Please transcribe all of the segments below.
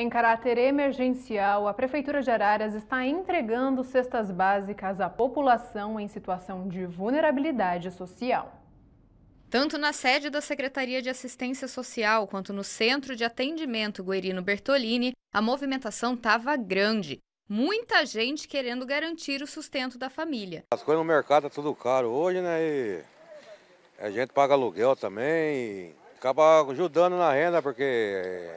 Em caráter emergencial, a Prefeitura de Araras está entregando cestas básicas à população em situação de vulnerabilidade social. Tanto na sede da Secretaria de Assistência Social quanto no Centro de Atendimento Guerino Bertolini, a movimentação estava grande. Muita gente querendo garantir o sustento da família. As coisas no mercado é tudo caro hoje, né? E a gente paga aluguel também e acaba ajudando na renda, porque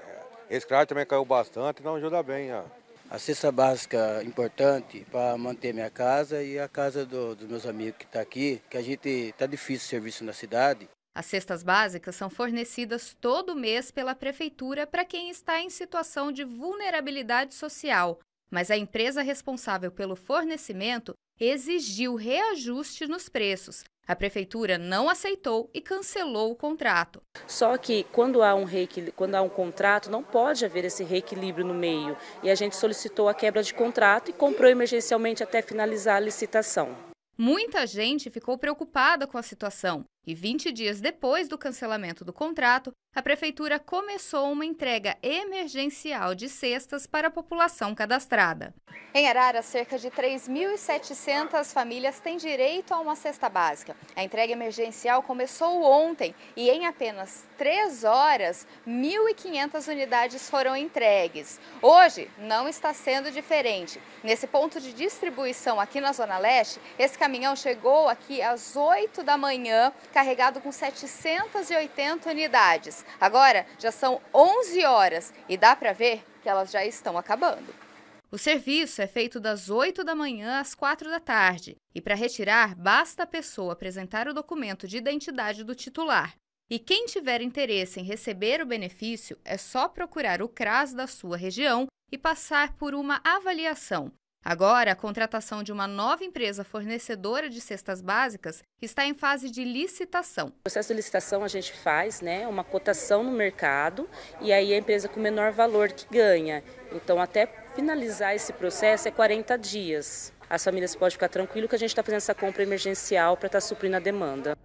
esse crack também caiu bastante, não ajuda bem. Ó. A cesta básica importante para manter minha casa e a casa do, dos meus amigos que estão tá aqui, que a gente está difícil serviço na cidade. As cestas básicas são fornecidas todo mês pela prefeitura para quem está em situação de vulnerabilidade social, mas a empresa responsável pelo fornecimento exigiu reajuste nos preços. A prefeitura não aceitou e cancelou o contrato. Só que quando há um quando há um contrato, não pode haver esse reequilíbrio no meio. E a gente solicitou a quebra de contrato e comprou emergencialmente até finalizar a licitação. Muita gente ficou preocupada com a situação e 20 dias depois do cancelamento do contrato, a prefeitura começou uma entrega emergencial de cestas para a população cadastrada. Em Arara, cerca de 3.700 famílias têm direito a uma cesta básica. A entrega emergencial começou ontem e em apenas 3 horas, 1.500 unidades foram entregues. Hoje não está sendo diferente. Nesse ponto de distribuição aqui na Zona Leste, esse caminhão chegou aqui às 8 da manhã, carregado com 780 unidades. Agora já são 11 horas e dá para ver que elas já estão acabando. O serviço é feito das 8 da manhã às 4 da tarde e para retirar basta a pessoa apresentar o documento de identidade do titular. E quem tiver interesse em receber o benefício é só procurar o CRAS da sua região e passar por uma avaliação. Agora, a contratação de uma nova empresa fornecedora de cestas básicas está em fase de licitação. O processo de licitação a gente faz né, uma cotação no mercado e aí a empresa com menor valor que ganha. Então, até finalizar esse processo é 40 dias. As famílias podem ficar tranquilas que a gente está fazendo essa compra emergencial para estar tá suprindo a demanda.